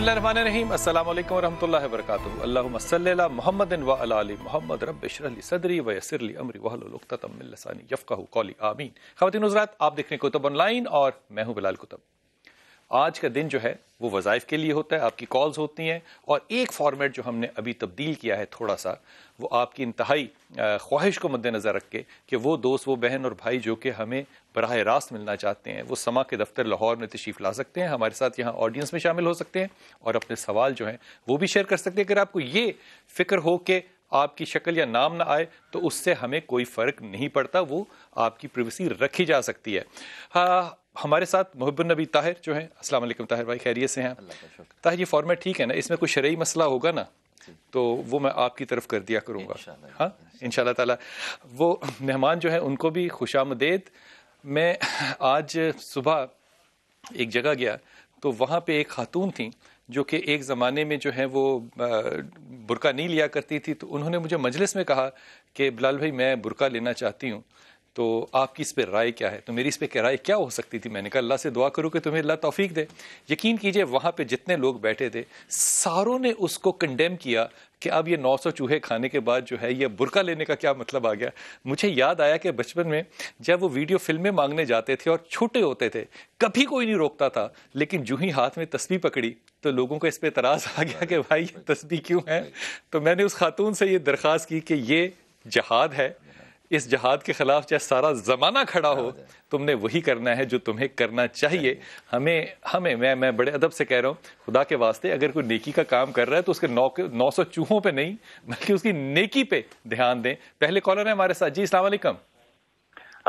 मैं हूँ आज का दिन जो है वो वज़ायफ के लिए होता है आपकी कॉल्स होती हैं और एक फॉर्मेट जो हमने अभी तब्दील किया है थोड़ा सा वो आपकी इंतहाई ख्वाहिश को मद्देनज़र रख के कि वो दोस्त वो बहन और भाई जो कि हमें बरह रास्त मिलना चाहते हैं वो समा के दफ्तर लाहौर में तशीफ ला सकते हैं हमारे साथ यहाँ ऑडियंस में शामिल हो सकते हैं और अपने सवाल जो हैं वो भी शेयर कर सकते हैं अगर आपको ये फिक्र हो कि आपकी शक्ल या नाम ना आए तो उससे हमें कोई फ़र्क नहीं पड़ता वो आपकी प्रिवेसी रखी जा सकती है हाँ हमारे साथ मोहब्बन नबी ताहिर जो हैं अस्सलाम ताहिर भाई खैरियत से हैं ताहिर ये फॉर्मेट ठीक है ना इसमें कोई शरय मसला होगा ना तो वो मैं आपकी तरफ कर दिया करूँगा हाँ इन ताला वो मेहमान जो हैं उनको भी खुश आमदेद मैं आज सुबह एक जगह गया तो वहाँ पे एक खातून थी जो कि एक ज़माने में जो है वो बुरका नहीं लिया करती थी तो उन्होंने मुझे मजलिस में कहा कि बिलाल भाई मैं बुरका लेना चाहती हूँ तो आपकी इस पर राय क्या है तो मेरी इस पर राय क्या हो सकती थी मैंने कहा अल्लाह से दुआ करूँ कि तुम्हें अल्लाह तोफीक दे यकीन कीजिए वहाँ पर जितने लोग बैठे थे सारों ने उसको कंडेम किया कि अब ये 900 चूहे खाने के बाद जो है ये बुरका लेने का क्या मतलब आ गया मुझे याद आया कि बचपन में जब वो वीडियो फिल्में मांगने जाते थे और छोटे होते थे कभी कोई नहीं रोकता था लेकिन जूँ ही हाथ में तस्वीर पकड़ी तो लोगों को इस पर एतराज़ आ गया कि भाई ये तस्वीर क्यों है तो मैंने उस खातून से ये दरख्वास्त की कि ये जहाद है इस जहाद के खिलाफ चाहे सारा ज़माना खड़ा हो तुमने वही करना है जो तुम्हें करना चाहिए हमें हमें मैं मैं बड़े अदब से कह रहा हूँ खुदा के वास्ते अगर कोई नेकी का काम कर रहा है तो उसके नौ नौ सौ चूहों पर नहीं बल्कि उसकी नेकी पे ध्यान दें पहले कॉलर है हमारे साथ जी इस्लाम वालेकुम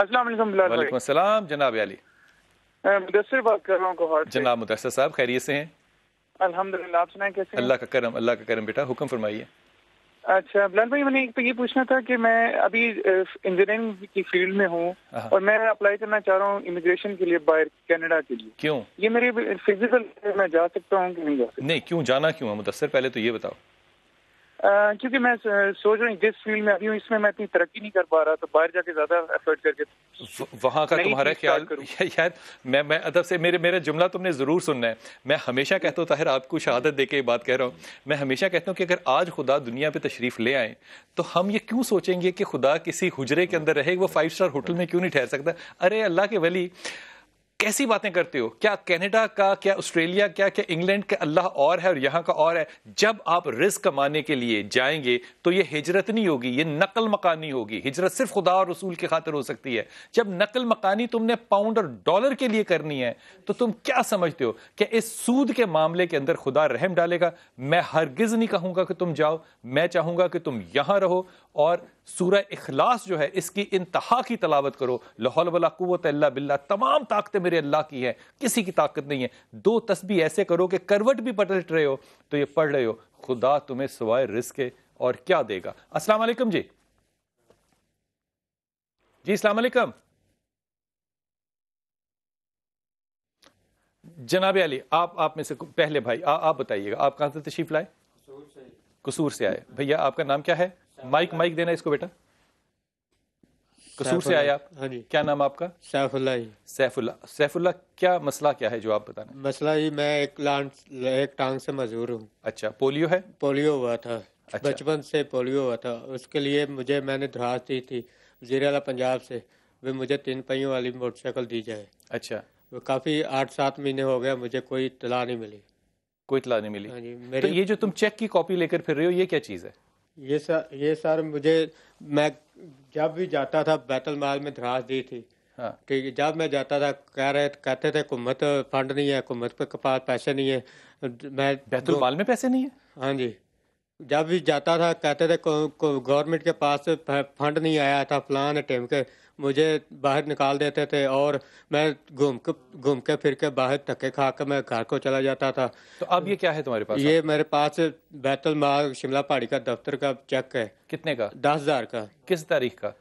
असलम जनाब अली बात कर रहा हूँ जनाब मुदसर साहब खैरियत से हैं अल्हम्दुलिल्लाह आप सुनाएं कैसे अल्लाह का करम अल्लाह का करम बेटा हुक्म फरमाइए अच्छा बिलाल भाई मैंने एक तो ये पूछना था कि मैं अभी इंजीनियरिंग की फील्ड में हूँ हाँ। और मैं अप्लाई करना चाह रहा हूँ इमिग्रेशन के लिए बाहर कनाडा के लिए क्यों ये मेरे फिजिकल मैं जा सकता हूँ कि नहीं जा सकता नहीं क्यों जाना क्यों है मुदसर पहले तो ये बताओ क्योंकि मैं सोच रहा हूँ जिस फील्ड में अभी हूँ इसमें मैं इतनी तरक्की नहीं कर पा रहा तो बाहर जाके ज्यादा एफर्ट करके वहाँ का तुम्हारा ख्याल यार मैं मैं अदब से मेरे मेरा जुमला तुमने ज़रूर सुनना है मैं हमेशा कहता हूँ ताहिर आपको शहादत दे के ये बात कह रहा हूँ मैं हमेशा कहता हूँ कि अगर आज खुदा दुनिया पर तशरीफ ले आए तो हम ये क्यों सोचेंगे कि खुदा किसी हुजरे के अंदर रहे वो फाइव स्टार होटल में क्यों नहीं ठहर सकता अरे अल्लाह के वली कैसी बातें करते हो क्या कनाडा का क्या ऑस्ट्रेलिया क्या क्या इंग्लैंड का अल्लाह और है और यहाँ का और है जब आप रिस्क कमाने के लिए जाएंगे तो ये हिजरत नहीं होगी ये नकल मकानी होगी हिजरत सिर्फ खुदा और रसूल की खातर हो सकती है जब नकल मकानी तुमने पाउंड और डॉलर के लिए करनी है तो तुम क्या समझते हो क्या इस सूद के मामले के अंदर खुदा रहम डालेगा मैं हरगिज़ नहीं कहूँगा कि तुम जाओ मैं चाहूँगा कि तुम यहाँ रहो और सूर इखलास जो है इसकी इंतहा की तलावत करो लाहौल अल्लाह बिल्ला तमाम ताकतें मेरे अल्लाह की हैं किसी की ताकत नहीं है दो तस्बी ऐसे करो कि करवट भी पटट रहे हो तो ये पढ़ रहे हो खुदा तुम्हें सवाए रिस्क और क्या देगा अस्सलाम जी जी अस्सलाम जनाब अली आप आप में से पहले भाई आ, आप बताइएगा आप कहाँ से तशीफ लाए कसूर से आए भैया आपका नाम क्या है माइक माइक देना इसको बेटा कसूर से आए आप हाँ जी क्या नाम आपका सैफुल्ला जी सैफुल्ला सैफुल्ला क्या मसला क्या है जो आप बताना मसला जी मैं एक लांग एक टांग से मजदूर हूँ अच्छा पोलियो है पोलियो हुआ था अच्छा। बचपन से पोलियो हुआ था उसके लिए मुझे मैंने दराज दी थी जीराला पंजाब से वे मुझे तीन पहियों वाली मोटरसाइकिल दी जाए अच्छा काफ़ी आठ सात महीने हो गया मुझे कोई तला नहीं मिली कोई तला नहीं मिली हाँ जी मेरे... तो ये जो तुम चेक की कॉपी लेकर फिर रहे हो ये क्या चीज़ है ये सर ये सर मुझे मैं जब भी जाता था बैतल माल में धरास दी थी हाँ। कि जब मैं जाता था कह रहे कहते थे कुमत फंड नहीं है कुमत के पास पैसे नहीं है मैं बैतुल माल में पैसे नहीं है हाँ जी जब भी जाता था कहते थे गवर्नमेंट के पास फंड नहीं आया था प्लान टेम के मुझे बाहर निकाल देते थे और मैं घूम के घूम के फिर के बाहर धक्के खा के मैं घर को चला जाता था तो अब ये क्या है तुम्हारे पास ये मेरे पास बैतल मार्ग शिमला पहाड़ी का दफ्तर का चेक है कितने का दस हजार का किस तारीख का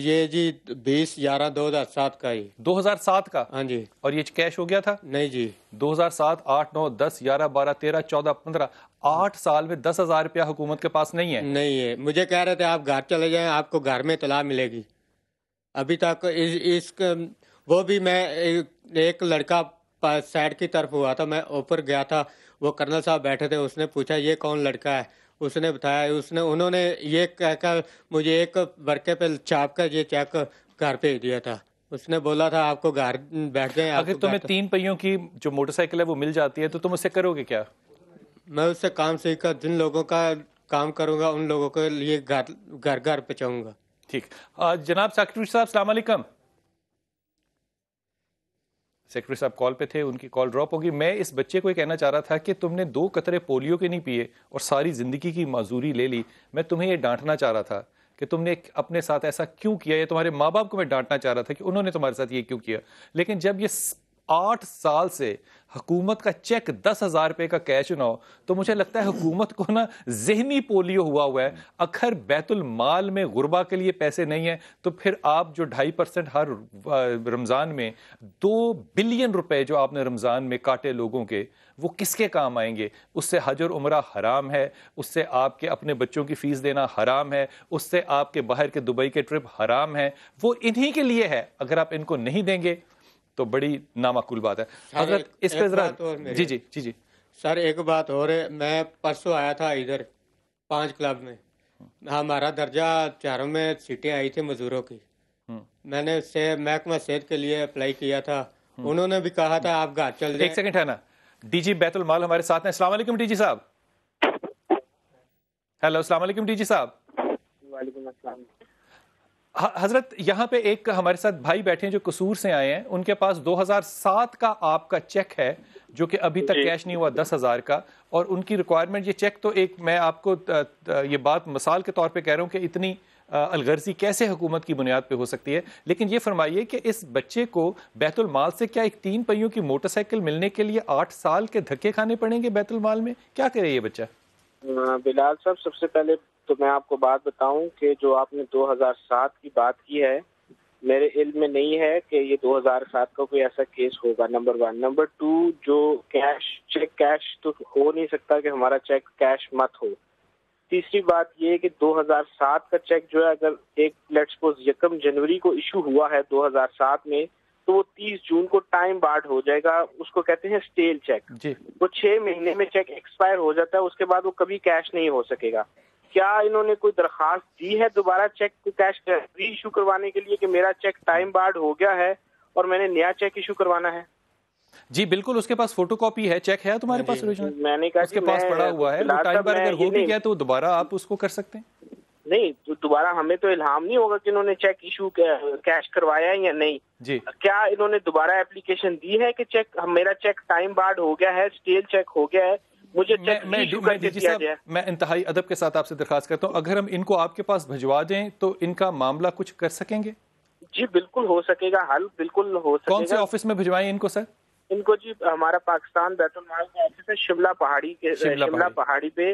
ये जी बीस ग्यारह दो हजार सात का ही दो हजार सात का हाँ जी और ये कैश हो गया था नहीं जी दो हजार सात आठ नौ दस ग्यारह बारह तेरह चौदह पंद्रह आठ साल में दस हजार रुपया हुकूमत के पास नहीं है नहीं है मुझे कह रहे थे आप घर चले जाएं आपको घर में तलाब मिलेगी अभी तक इस, इस वो भी मैं एक लड़का साइड की तरफ हुआ था मैं ऊपर गया था वो कर्नल साहब बैठे थे उसने पूछा ये कौन लड़का है उसने बताया उसने उन्होंने ये कहकर मुझे एक बरके पे चाप कर ये चेक घर भेज दिया था उसने बोला था आपको घर बैठ गए अगर तुम्हें तीन पहियों की जो मोटरसाइकिल है वो मिल जाती है तो तुम उससे करोगे क्या मैं उससे काम सीखा जिन लोगों का काम करूँगा उन लोगों के लिए घर घर घर ठीक जनाब सेक्रेटरी साहब अलैकुम सेक्रेटरी साहब कॉल पे थे उनकी कॉल ड्रॉप होगी मैं इस बच्चे को ये कहना चाह रहा था कि तुमने दो कतरे पोलियो के नहीं पिए और सारी ज़िंदगी की मजूरी ले ली मैं तुम्हें ये डांटना चाह रहा था कि तुमने अपने साथ ऐसा क्यों किया ये तुम्हारे माँ बाप को मैं डांटना चाह रहा था कि उन्होंने तुम्हारे साथ ये क्यों किया लेकिन जब ये आठ साल से हुकूमत का चेक दस हज़ार रुपये का कैश ना हो तो मुझे लगता है हुकूमत को ना जहनी पोलियो हुआ हुआ है अखर बैतुलमाल में गुरबा के लिए पैसे नहीं हैं तो फिर आप जो ढाई परसेंट हर रमज़ान में दो बिलियन रुपए जो आपने रमज़ान में काटे लोगों के वो किसके काम आएंगे उससे हज और उम्र हराम है उससे आपके अपने बच्चों की फ़ीस देना हराम है उससे आपके बाहर के दुबई के ट्रिप हराम है वो इन्हीं के लिए है अगर आप इनको नहीं देंगे तो बड़ी नामाकुल बात है अगर इस पे जरा जी जी जी जी सर एक बात और है मैं परसों आया था इधर पांच क्लब में हमारा दर्जा चारों में सीटें आई थी मजदूरों की हम्म। मैंने से महकमा सेहत के लिए अप्लाई किया था हम्म। उन्होंने भी कहा था आप घर चल एक सेकंड है ना डीजी बैतुल माल हमारे साथ हैं अस्सलाम वालेकुम डीजी साहब हेलो अस्सलाम वालेकुम डीजी साहब वालेकुम अस्सलाम हजरत यहाँ पे एक हमारे साथ भाई बैठे हैं जो कसूर से आए हैं उनके पास 2007 का आपका चेक है जो कि अभी तक कैश नहीं हुआ दस हज़ार का और उनकी रिक्वायरमेंट ये चेक तो एक मैं आपको ये बात मिसाल के तौर पे कह रहा हूँ कि इतनी अलगर्जी कैसे हुकूमत की बुनियाद पे हो सकती है लेकिन ये फरमाइए कि इस बच्चे को बैतुलमाल से क्या एक तीन पहियों की मोटरसाइकिल मिलने के लिए आठ साल के धक्के खाने पड़ेंगे बैतुलमाल में क्या करे ये बच्चा बिलाल साहब सबसे पहले तो मैं आपको बात बताऊं कि जो आपने 2007 की बात की है मेरे इल्म में नहीं है कि ये 2007 का कोई ऐसा केस होगा नंबर वन नंबर टू जो कैश चेक कैश तो हो नहीं सकता कि हमारा चेक कैश मत हो तीसरी बात ये कि 2007 का चेक जो है अगर एक लेट सपोज यकम जनवरी को इशू हुआ है 2007 में तो वो 30 जून को टाइम बार्ड हो जाएगा उसको कहते हैं स्टेल चेक जी। वो छह महीने में चेक एक्सपायर हो जाता है उसके बाद वो कभी कैश नहीं हो सकेगा क्या इन्होंने कोई दरखास्त दी है दोबारा चेक कैश री इशू करवाने के लिए कि मेरा चेक टाइम बार्ड हो गया है और मैंने नया चेक इशू करवाना है जी बिल्कुल उसके पास फोटोकॉपी है चेक है तुम्हारे पास ओरिजिनल मैंने कहा उसके पास पड़ा हुआ है टाइम बार अगर हो भी गया तो दोबारा आप उसको कर सकते हैं नहीं तो दोबारा हमें तो इल्हाम नहीं होगा कि इन्होंने चेक इशू कैश करवाया है या नहीं जी क्या इन्होंने दोबारा एप्लीकेशन दी है कि चेक मेरा चेक टाइम बार्ड हो गया है स्टेल चेक हो गया है मुझे मैं मैं, मैं मैं इंतहाई अदब के साथ आपसे दरखास्त करता हूँ अगर हम इनको आपके पास भिजवा दें तो इनका मामला कुछ कर सकेंगे जी बिल्कुल हो सकेगा हल बिल्कुल हो सकेगा कौन से ऑफिस में भिजवाएं इनको सर इनको जी हमारा पाकिस्तान बैतुल माल का ऑफिस है शिमला पहाड़ी के शिमला पहाड़ी पे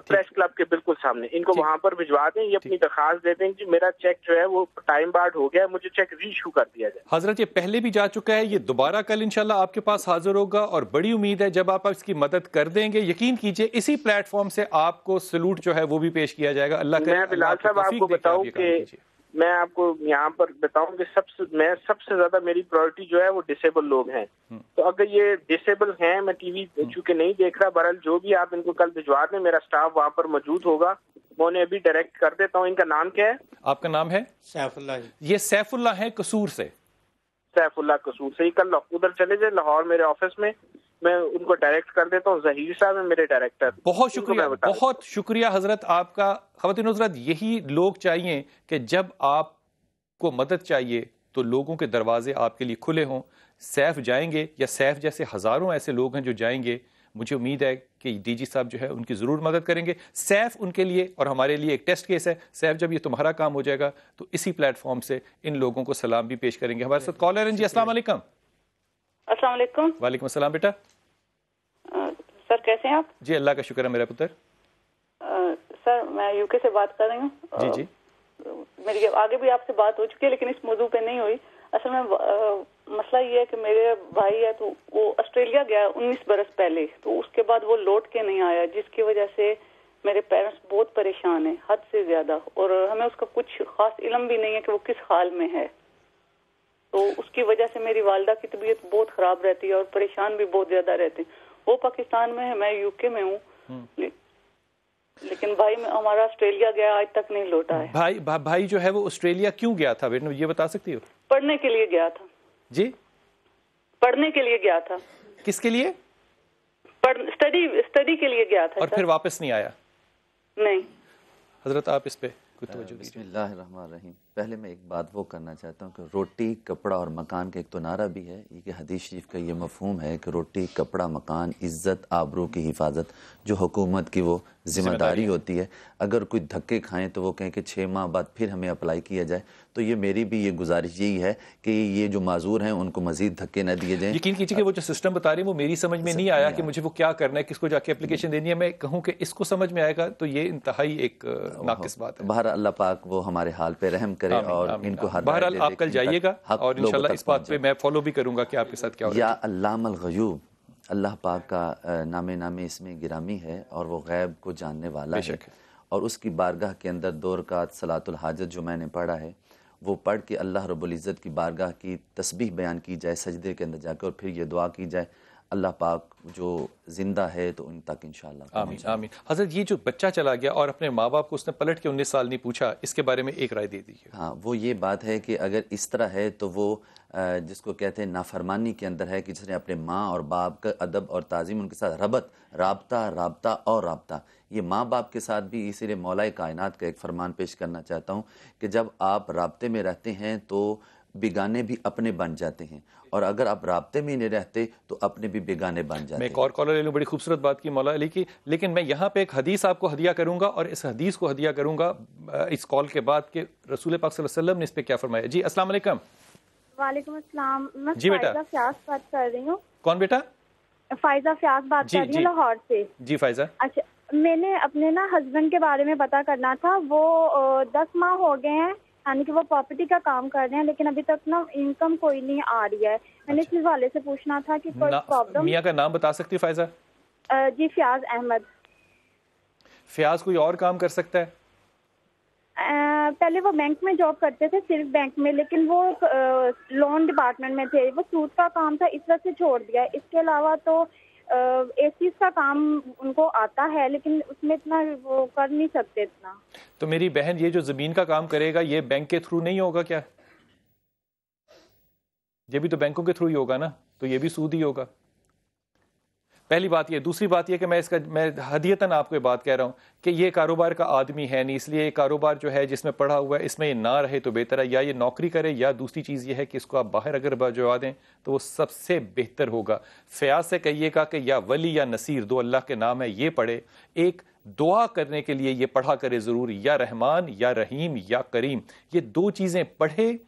प्रेस क्लब के बिल्कुल सामने इनको वहां पर भिजवा दें ये अपनी दरखास्त दे दें कि मेरा चेक जो है वो टाइम बार्ड हो गया मुझे चेक रीशू कर दिया जाए हजरत ये पहले भी जा चुका है ये दोबारा कल इनशाला आपके पास हाजिर होगा और बड़ी उम्मीद है जब आप इसकी मदद कर देंगे यकीन कीजिए इसी प्लेटफॉर्म से आपको सलूट जो है वो भी पेश किया जाएगा अल्लाह मैं बिलाल साहब आपको बताऊँ की मैं आपको यहाँ पर बताऊं कि सबसे मैं सबसे ज्यादा मेरी प्रायोरिटी जो है वो डिसेबल लोग हैं हम्म। तो अगर ये डिसेबल हैं मैं टीवी हम्म। चूंकि नहीं देख रहा बहरहाल जो भी आप इनको कल भिजवा दें मेरा स्टाफ वहाँ पर मौजूद होगा मैं उन्हें अभी डायरेक्ट कर देता हूँ इनका नाम क्या है आपका नाम है सैफुल्ला ये सैफुल्ला है कसूर से सैफुल्ला कसूर से ही कल उधर चले जाए लाहौर मेरे ऑफिस में मैं उनको डायरेक्ट कर देता हूँ जहीर साहब है मेरे डायरेक्टर बहुत शुक्रिया बहुत शुक्रिया हजरत आपका खवतिन हजरत यही लोग चाहिए कि जब आपको मदद चाहिए तो लोगों के दरवाजे आपके लिए खुले हों सैफ जाएंगे या सैफ जैसे हज़ारों ऐसे लोग हैं जो जाएंगे मुझे उम्मीद है कि डीजी साहब जो है उनकी ज़रूर मदद करेंगे सैफ उनके लिए और हमारे लिए एक टेस्ट केस है सैफ जब ये तुम्हारा काम हो जाएगा तो इसी प्लेटफॉर्म से इन लोगों को सलाम भी पेश करेंगे हमारे साथ कॉलर जी असल वालेकुम वालेकुम बेटा सर कैसे हैं आप जी अल्लाह का शुक्र है मेरा पुत्र सर मैं यूके से बात कर रही हूँ जी जी मेरी आगे भी आपसे बात हो चुकी है लेकिन इस मौजू पे नहीं हुई असल में आ, मसला ये है कि मेरे भाई है तो वो ऑस्ट्रेलिया गया 19 बरस पहले तो उसके बाद वो लौट के नहीं आया जिसकी वजह से मेरे पेरेंट्स बहुत परेशान हैं हद से ज्यादा और हमें उसका कुछ खास इलम भी नहीं है कि वो किस हाल में है तो उसकी वजह से मेरी वालदा की तबीयत बहुत खराब रहती है और परेशान भी बहुत ज्यादा रहते हैं वो पाकिस्तान में है मैं यूके में हूँ हम्म। लेकिन भाई हमारा ऑस्ट्रेलिया गया आज तक नहीं लौटा है भाई भा, भाई जो है वो ऑस्ट्रेलिया क्यों गया था बेटा ये बता सकती हो पढ़ने के लिए गया था जी पढ़ने के लिए गया था किसके लिए स्टडी स्टडी के लिए गया था और फिर वापस नहीं आया नहीं हजरत आप इस पे कुछ पहले मैं एक बात वो करना चाहता हूँ कि रोटी कपड़ा और मकान का एक तो नारा भी है ये कि हदीस शरीफ का ये मफहम है कि रोटी कपड़ा मकान इज़्ज़त आबरू की हिफाजत जो हुकूमत की वो जिम्मेदारी होती है अगर कोई धक्के खाएं तो वो कहें कि छः माह बाद फिर हमें अप्लाई किया जाए तो ये मेरी भी ये गुजारिश यही है कि ये जो माजूर हैं उनको मजीद धक्के ना दिए जाएँ यकीन कीजिए कि वो जो सिस्टम बता रही है वो मेरी समझ में नहीं आया कि मुझे वो क्या करना है किसको जाके अपलिकेशन देनी है मैं कहूँ कि इसको समझ में आएगा तो ये इंतहाई एक नाकिस बात है बहर अल्लाह पाक वो हमारे हाल पर रहम करें और इनको हर बहरहाल आप कल जाइएगा और इंशाल्लाह इस बात पे मैं फॉलो भी करूंगा कि आपके साथ क्या या अल्लाम गयूब अल्लाह पाक का नामे नामे इसमें गिरामी है और वो गैब को जानने वाला है और उसकी बारगाह के अंदर दो रकात सलातुल हाजत जो मैंने पढ़ा है वो पढ़ के अल्लाह रब्ज़त की बारगाह की तस्बीह बयान की जाए सजदे के अंदर जाकर और फिर ये दुआ की जाए अल्लाह पाक जो जिंदा है तो उन तक इन आमीन आमीन हजरत ये जो बच्चा चला गया और अपने माँ बाप को उसने पलट के उन्नीस साल नहीं पूछा इसके बारे में एक राय दे दीजिए हाँ वो ये बात है कि अगर इस तरह है तो वो जिसको कहते हैं नाफरमानी के अंदर है कि जिसने अपने माँ और बाप का अदब और ताज़ीम उनके साथ रबत रबता रबता और रबता ये माँ बाप के साथ भी इसीलिए मौलाए कायनात का एक फरमान पेश करना चाहता हूँ कि जब आप रबते में रहते हैं तो बेगाने भी अपने बन जाते हैं और अगर आप रबते में नहीं रहते तो अपने भी बेगाने बन जाते मैं एक और कॉलर ले लूँ बड़ी खूबसूरत बात की मौला अली की लेकिन मैं यहाँ पे एक हदीस आपको हदिया करूँगा और इस हदीस को हदिया करूँगा इस कॉल के बाद के रसूल पाक वसल्लम ने इस पर क्या फरमाया जी असल वाले जी बेटा बात कर रही हूँ कौन बेटा फायजा फ्यास बात जी, कर रही हूँ लाहौर से जी फायजा अच्छा मैंने अपने ना हस्बैंड के बारे में पता करना था वो दस माह हो गए हैं यानी कि वो प्रॉपर्टी का काम कर रहे हैं लेकिन अभी तक ना इनकम कोई नहीं आ रही है मैंने अच्छा। इस वाले से पूछना था कि कोई प्रॉब्लम मियाँ का नाम बता सकती है फैजा जी फयाज अहमद फयाज कोई और काम कर सकता है पहले वो बैंक में जॉब करते थे सिर्फ बैंक में लेकिन वो लोन डिपार्टमेंट में थे वो सूट का काम था इस वजह से छोड़ दिया इसके अलावा तो ए का काम उनको आता है लेकिन उसमें इतना वो कर नहीं सकते इतना तो मेरी बहन ये जो जमीन का काम करेगा ये बैंक के थ्रू नहीं होगा क्या ये भी तो बैंकों के थ्रू ही होगा ना तो ये भी सूद ही होगा पहली बात यह दूसरी बात यह कि मैं इसका मैं हदियतन आपको बात कह रहा हूँ कि ये कारोबार का आदमी है नहीं इसलिए ये कारोबार जो है जिसमें पढ़ा हुआ है इसमें ये ना रहे तो बेहतर है या ये नौकरी करे या दूसरी चीज़ ये है कि इसको आप बाहर अगर भजवा दें तो वो सबसे बेहतर होगा फयाज से कहिएगा कि या वली या नसीर दो अल्लाह के नाम है ये पढ़े एक दुआ करने के लिए ये पढ़ा करे ज़रूर या रहमान या रहीम या करीम ये दो चीज़ें पढ़े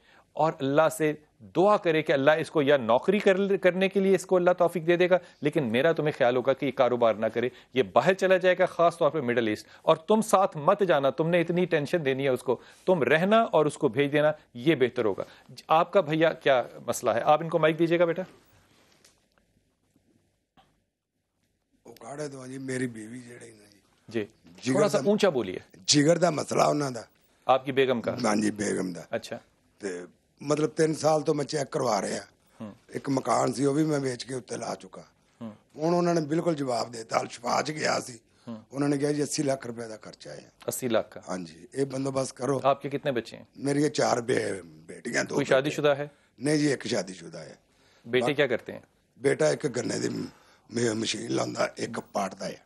और अल्लाह से दुआ करे कि अल्लाह इसको या नौकरी कर, करने के लिए इसको अल्लाह तोफिक दे देगा लेकिन मेरा तुम्हें ख्याल होगा कि ये कारोबार ना करे ये बाहर चला जाएगा खास तौर पर मिडल ईस्ट और तुम साथ मत जाना तुमने इतनी टेंशन देनी है उसको तुम रहना और उसको भेज देना ये बेहतर होगा आपका भैया क्या मसला है आप इनको माइक दीजिएगा बेटा तो मेरी बीवी जड़ी जी थोड़ा सा ऊंचा बोलिए जिगर का मसला उन्होंने आपकी बेगम का हाँ जी बेगम का अच्छा ਤੇ ਮਤਲਬ 3 ਸਾਲ ਤੋਂ ਮੈਂ ਚੈੱਕ ਕਰਵਾ ਰਿਹਾ ਇੱਕ ਮਕਾਨ ਸੀ ਉਹ ਵੀ ਮੈਂ ਵੇਚ ਕੇ ਉੱਤੇ ਲਾ ਚੁੱਕਾ ਹੁਣ ਉਹਨਾਂ ਨੇ ਬਿਲਕੁਲ ਜਵਾਬ ਦਿੱਤਾ ਅਲਸ਼ਫਾ ਗਿਆ ਸੀ ਉਹਨਾਂ ਨੇ ਕਿਹਾ ਜੀ 80 लाख रुपए ਦਾ ਖਰਚਾ ਹੈ 80 लाख का हाँ जी ये बंदोबस्त करो आपके कितने बच्चे हैं मेरी ये चार बे, बेटियां दो कोई शादीशुदा है नहीं जी एक शादीशुदा है बेटे क्या करते हैं बेटा एक गन्ने ਦੀ ਮਸ਼ੀਨ ਲਾਉਂਦਾ ਇੱਕ ਪਾੜਦਾ ਹੈ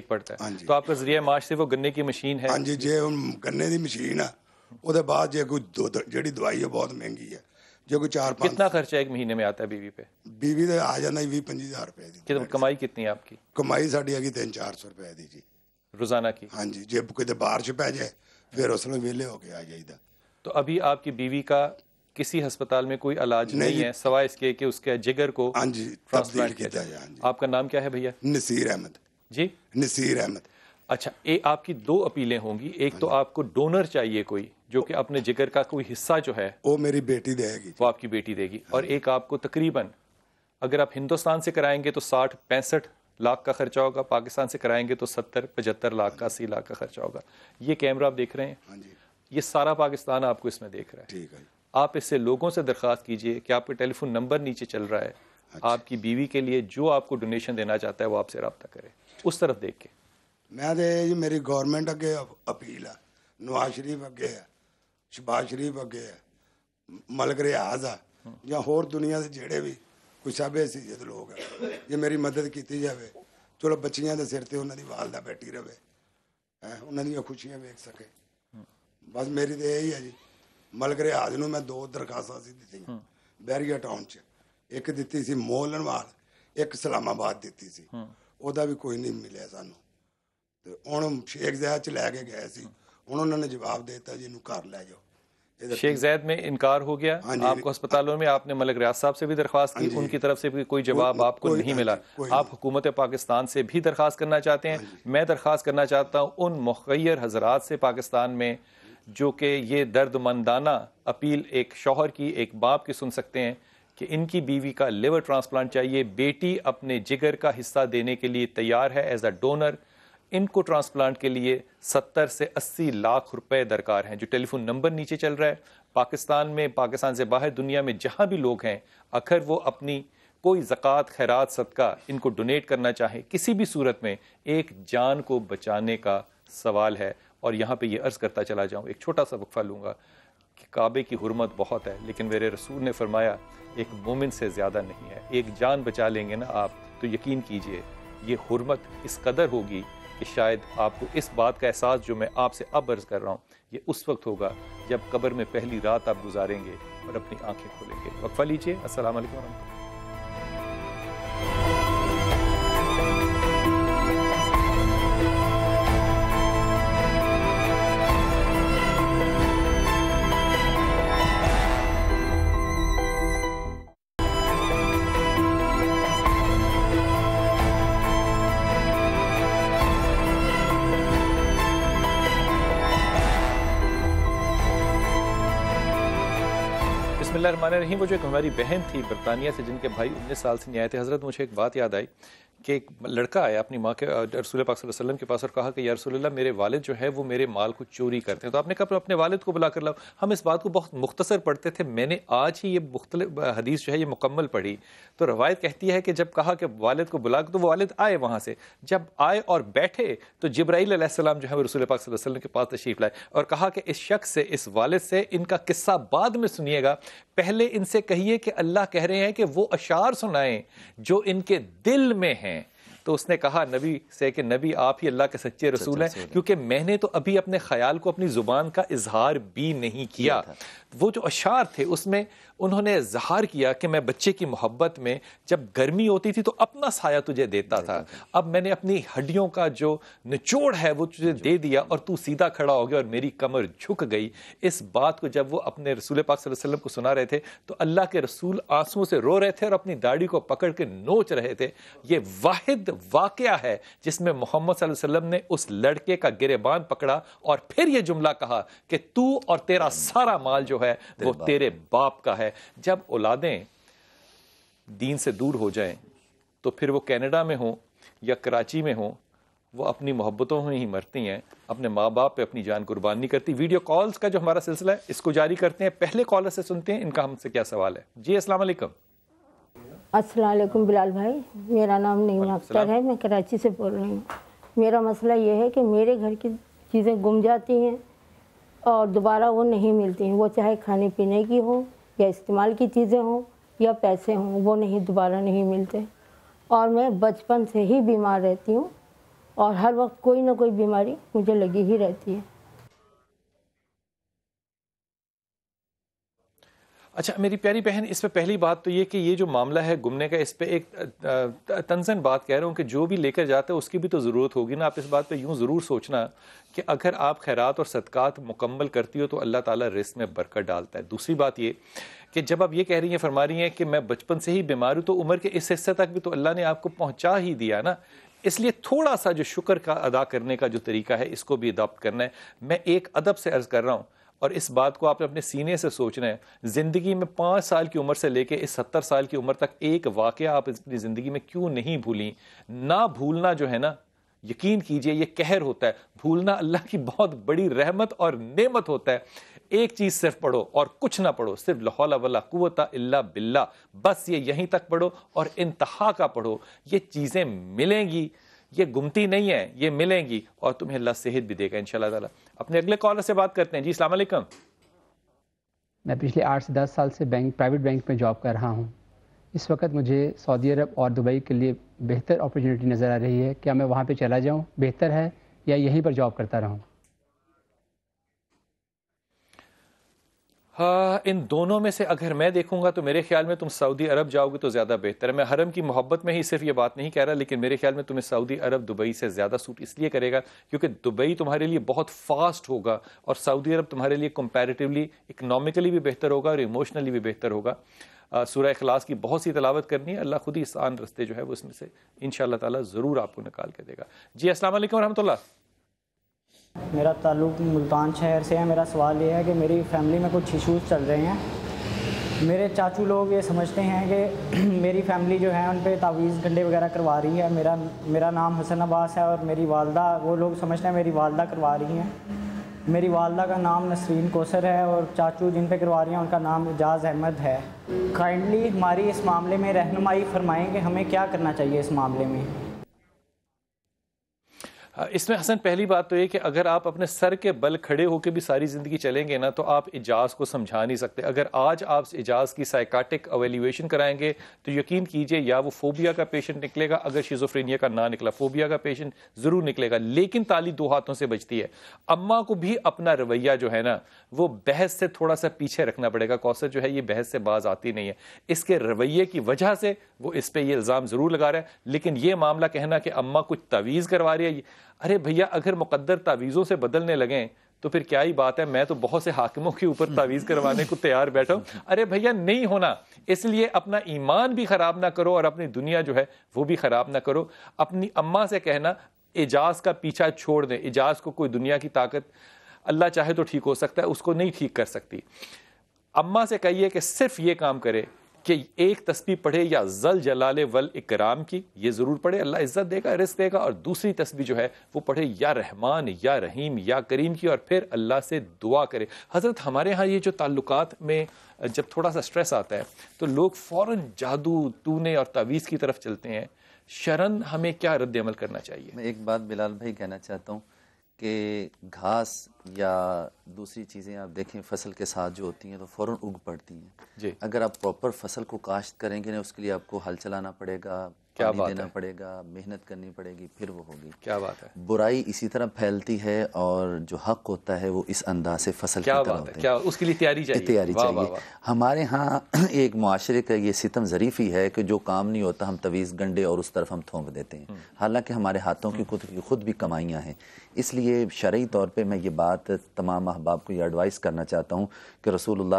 एक पड़ता है हाँ तो आपका जरिया माश से वो गन्ने की मशीन है हाँ जी जे गन्ने की मशीन है ਉਹਦੇ ਬਾਅਦ ਜੇ ਕੋਈ ਜਿਹੜੀ ਦਵਾਈ ਹੈ ਬਹੁਤ ਮਹਿੰਗੀ ਹੈ ਜੇ ਕੋਈ 4 5 कितना खर्चा एक महीने में आता है बीवी पे बीवी ਦਾ ਆ ਜਾਂਦਾ 20 25000 ਰੁਪਏ ਦੀ ਕਿਤੇ ਕਮਾਈ ਕਿੰਨੀ ਆਪਕੀ ਕਮਾਈ ਸਾਡੀ ਹੈਗੀ 3 400 ਰੁਪਏ ਦੀ ਜੀ रोजाना की हाँ जी जब कितने बारिश पै जाए फिर उसमें वेले होके आ जाइए तो अभी आपकी बीवी का किसी अस्पताल में कोई इलाज नहीं, नहीं है सवाय इसके कि उसके जिगर को हाँ जी तब्दील आपका नाम क्या है भैया नसीर अहमद जी नसीर अहमद अच्छा ए आपकी दो अपीलें होंगी एक तो आपको डोनर चाहिए कोई जो कि अपने जिगर का कोई हिस्सा जो है वो मेरी बेटी देगी वो आपकी बेटी देगी और एक आपको तकरीबन अगर आप हिंदुस्तान से कराएंगे तो साठ पैंसठ लाख का खर्चा होगा पाकिस्तान से कराएंगे तो सत्तर पचहत्तर लाख का अस्सी लाख का खर्चा होगा ये कैमरा आप देख रहे हैं हाँ ये सारा पाकिस्तान आपको इसमें देख रहा है ठीक है आप इससे लोगों से दरख्वास्त कीजिए कि आपका टेलीफोन नंबर नीचे चल रहा है अच्छा। आपकी बीवी के लिए जो आपको डोनेशन देना चाहता है वो आपसे रबता करे उस तरफ देख के मैं तो मेरी गवर्नमेंट अगे अपील है नवाज शरीफ अगे है ਸ਼ਬਾਸ਼ ਸ਼ਰੀਫ ਅੱਗੇ ਹੈ ਮਲਕ ਰਿਆਜ਼ ਆ ਜਾਂ ਹੋਰ ਦੁਨੀਆ ਦੇ ਜਿਹੜੇ ਵੀ ਕੋਈ ਸਾਬੇ ਸੀ ਜਿਹੜੇ ਲੋਕ ਆ ਜੇ ਮੇਰੀ ਮਦਦ ਕੀਤੀ ਜਾਵੇ ਚਲੋ ਬੱਚੀਆਂ ਦੇ ਸਿਰ ਤੇ ਉਹਨਾਂ ਦੀ ਵਾਲਦਾ ਬੈਠੀ ਰਵੇ ਹੈ ਉਹਨਾਂ ਦੀਆਂ ਖੁਸ਼ੀਆਂ ਵੇਖ ਸਕੇ ਬਸ ਮੇਰੀ ਤੇ ਇਹੀ ਹੈ ਜੀ ਮਲਕ ਰਿਆਜ਼ ਨੂੰ ਮੈਂ ਦੋ ਦਰਖਾਸਤਾਂ ਸੀ ਦਿੱਤੀਆਂ ਬੈਰੀਆ ਟਾਊਨ 'ਚ ਇੱਕ ਦਿੱਤੀ ਸੀ ਮੋਲਨਵਾਲ ਇੱਕ ਸਲਾਮਾਬਾਦ ਦਿੱਤੀ ਸੀ ਉਹਦਾ ਵੀ ਕੋਈ ਨਹੀਂ ਮਿਲਿਆ ਸਾਨੂੰ ਤੇ ਹੁਣ ਸ਼ੇਖ ਜ਼ਾਇਦ 'ਚ ਲੈ ਕੇ ਗਏ ਸੀ उन्होंने जवाब देता जी ਜੀ ਇਹਨੂੰ ਘਰ ਲੈ शेख जैद में इनकार हो गया हाँ आपको अस्पतालों में आपने मलिक रियाज साहब से भी दरख्वास्त की हाँ उनकी तरफ से भी कोई जवाब को, आपको नहीं हाँ मिला आप हुकूमत पाकिस्तान से भी दरख्वास्त करना चाहते हैं मैं दरख्वास्त करना चाहता हूँ उन मुखर हजरात से पाकिस्तान में जो कि ये दर्द मंदाना अपील एक शौहर की एक बाप की सुन सकते हैं कि इनकी बीवी का लिवर ट्रांसप्लांट चाहिए बेटी अपने जिगर का हिस्सा देने के लिए तैयार है एज अ डोनर इनको ट्रांसप्लांट के लिए 70 से 80 लाख रुपए दरकार हैं जो टेलीफोन नंबर नीचे चल रहा है पाकिस्तान में पाकिस्तान से बाहर दुनिया में जहाँ भी लोग हैं अखर वो अपनी कोई ज़क़़त खैरात सदका इनको डोनेट करना चाहे किसी भी सूरत में एक जान को बचाने का सवाल है और यहाँ पे ये अर्ज़ करता चला जाऊँ एक छोटा सा वक्फ़ा लूँगा कि काबे की हरमत बहुत है लेकिन मेरे रसूल ने फरमाया एक मोमिन से ज़्यादा नहीं है एक जान बचा लेंगे ना आप तो यकीन कीजिए ये हरमत इस कदर होगी कि शायद आपको इस बात का एहसास जो मैं आपसे अब अर्ज़ कर रहा हूँ ये उस वक्त होगा जब कब्र में पहली रात आप गुजारेंगे और अपनी आंखें खोलेंगे वक्फा लीजिए असल वरहमल रही वो जो एक हमारी बहन थी बरतानिया से जिनके भाई उन्नीस साल से नहीं आए थे हज़रत मुझे एक बात याद आई कि एक लड़का आया अपनी माँ के रसूल पाक वसल्लम के पास और कहा कि या रसोल्ला मेरे वालिद जो है वो मेरे माल को चोरी करते हैं तो आपने कहा तो अपने वालिद को बुला कर लाओ हम इस बात को बहुत मुख्तसर पढ़ते थे मैंने आज ही ये मुख्त हदीस जो है ये मुकम्मल पढ़ी तो रवायत कहती है कि जब कहा कि वालिद को बुला तो वो वालिद आए वहाँ से जब आए और बैठे तो जब्राईसम जो है वो रसूल पाक वसल्लम के पास तशरीफ़ लाए और कहा कि इस शख्स से इस वालद से इनका किस्सा बाद में सुनिएगा पहले इनसे कहिए कि अल्लाह कह रहे हैं कि वो अशार सुनाएं जो इनके दिल में हैं तो उसने कहा नबी से कि नबी आप ही अल्लाह के सच्चे रसूल हैं क्योंकि मैंने तो अभी अपने ख्याल को अपनी ज़ुबान का इजहार भी नहीं किया वो जो अशार थे उसमें उन्होंने इजहार किया कि मैं बच्चे की मोहब्बत में जब गर्मी होती थी तो अपना साया तुझे देता था अब मैंने अपनी हड्डियों का जो निचोड़ है वो तुझे दे दिया और तू सीधा खड़ा हो गया और मेरी कमर झुक गई इस बात को जब वो अपने रसूल पाक वसल्लम को सुना रहे थे तो अल्लाह के रसूल आंसुओं से रो रहे थे और अपनी दाढ़ी को पकड़ के नोच रहे थे ये वाहिद वाक़ है जिसमें मोहम्मद वसल्लम ने उस लड़के का गिरेबान पकड़ा और फिर यह जुमला कहा कि तू और तेरा सारा माल जो है वो तेरे बाप का है है जब औलादें दीन से दूर हो जाएं तो फिर वो कनाडा में हों या कराची में हों वो अपनी मोहब्बतों में ही मरती हैं अपने माँ बाप पे अपनी जान कुर्बान नहीं करती वीडियो कॉल्स का जो हमारा सिलसिला है इसको जारी करते हैं पहले कॉलर से सुनते हैं इनका हमसे क्या सवाल है जी असलम असलम बिलाल भाई मेरा नाम नईम अख्तर है मैं कराची से बोल रही हूँ मेरा मसला ये है कि मेरे घर की चीज़ें गुम जाती हैं और दोबारा वो नहीं मिलती हैं वो चाहे खाने पीने की हो या इस्तेमाल की चीज़ें हों या पैसे हों वो नहीं दोबारा नहीं मिलते और मैं बचपन से ही बीमार रहती हूँ और हर वक्त कोई ना कोई बीमारी मुझे लगी ही रहती है अच्छा मेरी प्यारी बहन इस पर पहली बात तो ये कि ये जो मामला है घूमने का इस पर एक तंजन बात कह रहा हूँ कि जो भी लेकर जाता है उसकी भी तो ज़रूरत होगी ना आप इस बात पे यूँ ज़रूर सोचना कि अगर आप खैरात और सदक़ात मुकम्मल करती हो तो अल्लाह ताला रिस्क में बरकत डालता है दूसरी बात ये कि जब आप ये कह रही हैं फरमा रही हैं कि मैं बचपन से ही बीमार हूँ तो उम्र के इस हिस्से तक भी तो अल्लाह ने आपको पहुँचा ही दिया ना इसलिए थोड़ा सा जो शुक्र का अदा करने का जो तरीका है इसको भी अदॉप्ट करना है मैं एक अदब से अर्ज़ कर रहा हूँ और इस बात को आपने अपने सीने से सोचना है ज़िंदगी में पाँच साल की उम्र से लेके इस सत्तर साल की उम्र तक एक वाक़ आप अपनी ज़िंदगी में क्यों नहीं भूली ना भूलना जो है ना यकीन कीजिए ये कहर होता है भूलना अल्लाह की बहुत बड़ी रहमत और नेमत होता है एक चीज़ सिर्फ पढ़ो और कुछ ना पढ़ो सिर्फ लाहौल वाला कुवता इल्ला बिल्ला बस ये यहीं तक पढ़ो और इंतहा का पढ़ो ये चीज़ें मिलेंगी ये गुमती नहीं है ये मिलेंगी और तुम्हें अल्लाह सेहत भी देगा इनशाला अपने अगले कॉलर से बात करते हैं जी इस्लाम मैं पिछले आठ से दस साल से बैंक प्राइवेट बैंक में जॉब कर रहा हूँ इस वक्त मुझे सऊदी अरब और दुबई के लिए बेहतर अपॉर्चुनिटी नज़र आ रही है क्या मैं वहाँ पर चला जाऊँ बेहतर है या यहीं पर जॉब करता रहूँ हाँ इन दोनों में से अगर मैं देखूंगा तो मेरे ख्याल में तुम सऊदी अरब जाओगे तो ज़्यादा बेहतर है मैं हरम की मोहब्बत में ही सिर्फ ये बात नहीं कह रहा लेकिन मेरे ख्याल में तुम्हें सऊदी अरब दुबई से ज़्यादा सूट इसलिए करेगा क्योंकि दुबई तुम्हारे लिए बहुत फास्ट होगा और सऊदी अरब तुम्हारे लिए कंपेरेटिवली इकनॉमिकली भी बेहतर होगा और इमोशनली भी बेहतर होगा सूर्य अखलास की बहुत सी तलावत करनी है अल्लाह खुद ही आसान रस्ते जो है वो इसमें से इन ताला ज़रूर आपको निकाल के देगा जी असल वरहमल्ला मेरा ताल्लुक मुल्तान शहर से है मेरा सवाल ये है कि मेरी फैमिली में कुछ इशूज़ चल रहे हैं मेरे चाचू लोग ये समझते हैं कि मेरी फैमिली जो है उन पर तावीज़ गंडे वगैरह करवा रही है मेरा मेरा नाम हसन अब्बास है और मेरी वालदा वो लोग समझते हैं मेरी वालदा करवा रही हैं मेरी वालदा का नाम नसरीन कोसर है और चाचू जिन पे करवा रही हैं उनका नाम एजाज़ अहमद है काइंडली हमारी इस मामले में रहनुमाई फरमाएँ कि हमें क्या करना चाहिए इस मामले में हाँ, इसमें हसन पहली बात तो ये कि अगर आप अपने सर के बल खड़े होकर भी सारी ज़िंदगी चलेंगे ना तो आप इजाज़ को समझा नहीं सकते अगर आज आप इजाज़ की साइकाटिक अवेल्यूशन कराएंगे तो यकीन कीजिए या वो फोबिया का पेशेंट निकलेगा अगर शिजोफ्रेनिया का ना निकला फोबिया का पेशेंट ज़रूर निकलेगा लेकिन ताली दो हाथों से बचती है अम्मा को भी अपना रवैया जो है ना वो बहस से थोड़ा सा पीछे रखना पड़ेगा कौसत जो है ये बहस से बाज आती नहीं है इसके रवैये की वजह से वो इस पर यह इल्ज़ाम ज़रूर लगा रहा है लेकिन ये मामला कहना कि अम्मा कुछ तवीज़ करवा रही है अरे भैया अगर मुकद्दर तावीज़ों से बदलने लगें तो फिर क्या ही बात है मैं तो बहुत से हाकिमों के ऊपर तावीज़ करवाने को तैयार बैठा हूँ अरे भैया नहीं होना इसलिए अपना ईमान भी ख़राब ना करो और अपनी दुनिया जो है वो भी ख़राब ना करो अपनी अम्मा से कहना एजाज का पीछा छोड़ दें एजाज को कोई दुनिया की ताकत अल्लाह चाहे तो ठीक हो सकता है उसको नहीं ठीक कर सकती अम्मा से कहिए कि सिर्फ ये काम करे कि एक तस्वीर पढ़े या जल जलाल वल इकराम की ये ज़रूर पढ़े अल्लाह इज़्ज़त देगा रिस्क देगा और दूसरी तस्वीर जो है वो पढ़े या रहमान या रहीम या करीम की और फिर अल्लाह से दुआ करे हज़रत हमारे यहाँ ये जो ताल्लुक में जब थोड़ा सा स्ट्रेस आता है तो लोग फ़ौर जादू तूने और तावीज़ की तरफ चलते हैं शरण हमें क्या रद्द अमल करना चाहिए मैं एक बात बिलाल भाई कहना चाहता हूँ कि घास या दूसरी चीज़ें आप देखें फसल के साथ जो होती हैं तो फ़ौर उग पड़ती हैं जी अगर आप प्रॉपर फसल को काश्त करेंगे ना उसके लिए आपको हल चलाना पड़ेगा क्या बात देना है? पड़ेगा मेहनत करनी पड़ेगी फिर वो होगी क्या बात है बुराई इसी तरह फैलती है और जो हक होता है वो इस अंदाज से फसल क्या बात है क्या उसके लिए तैयारी चाहिए तैयारी चाहिए वा, वा, वा। हमारे यहाँ एक माशरे का ये सितम जरीफी है कि जो काम नहीं होता हम तवीज़ गंडे और उस तरफ हम थोंक देते हैं हम्म। हालांकि हमारे हाथों की खुद खुद भी कमाइयाँ हैं इसलिए शर्य तौर पर मैं ये बात तमाम अहबाब को ये एडवाइस करना चाहता हूँ कि रसूल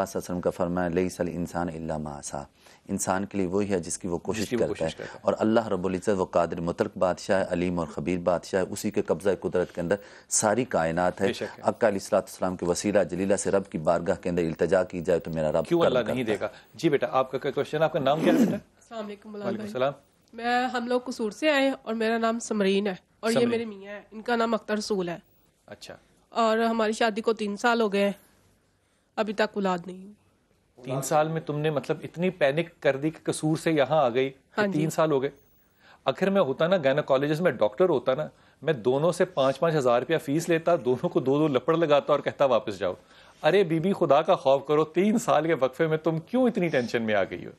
का फरमाया लई सल इंसान अल्लाह मासा इंसान के लिए वही है जिसकी वो कोशिश करता, करता है और अल्लाह रबुल्ज़त वो कादिर मुतरक बादशाह है अलीम और खबीर बादशाह है उसी के कब्ज़ा कुदरत के अंदर सारी कायनात है अक्का सलाम के वसीला जलीला से रब की बारगाह के अंदर इल्तजा की जाए तो मेरा रब क्यों अल्लाह नहीं देगा जी बेटा आपका क्वेश्चन आपका नाम क्या है मैं हम लोग कसूर से आए और मेरा नाम समरीन है और ये मेरे मियाँ है इनका नाम अख्तर रसूल है अच्छा और हमारी शादी को तीन साल हो गए अभी तक औलाद नहीं तीन साल में तुमने मतलब इतनी पैनिक कर दी कि कसूर से यहाँ आ गई हाँ तीन साल हो गए आखिर मैं होता ना गायनाकोलॉजिस्ट में डॉक्टर होता ना मैं दोनों से पाँच पाँच हज़ार रुपया फीस लेता दोनों को दो दो लपड़ लगाता और कहता वापस जाओ अरे बीबी खुदा का खौफ करो तीन साल के वक्फे में तुम क्यों इतनी टेंशन में आ गई हो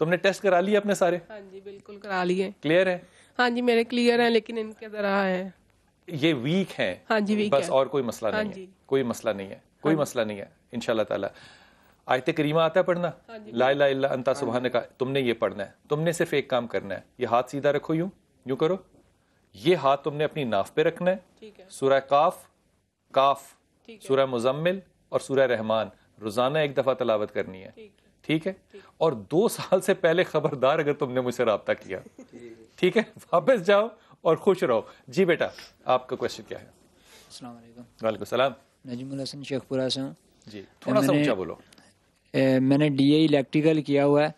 तुमने टेस्ट करा लिए अपने सारे हाँ जी बिल्कुल करा लिए क्लियर है हाँ जी मेरे क्लियर है लेकिन इनके जरा है ये वीक है हाँ जी वीक बस और हाँ कोई मसला नहीं है कोई हाँ मसला नहीं है कोई मसला नहीं है इनशाला आयत करीमा आता है पढ़ना हाँ ला ला इला अंता सुबहान का तुमने ये पढ़ना है तुमने सिर्फ एक काम करना है ये हाथ सीधा रखो यूं यूं करो ये हाथ तुमने अपनी नाफ पे रखना है सूर्य काफ काफ सूर्य मुजम्मिल और सूर्य रहमान रोज़ाना एक दफ़ा तलावत करनी है ठीक है और दो साल से पहले खबरदार अगर तुमने मुझसे रबता किया ठीक है वापस जाओ और खुश रहो जी बेटा आपका क्वेश्चन क्या है वालेकुम सलाम नजमुल हसन शेखपुरा से जी थोड़ा सा ऊंचा बोलो मैंने डी इलेक्ट्रिकल किया हुआ है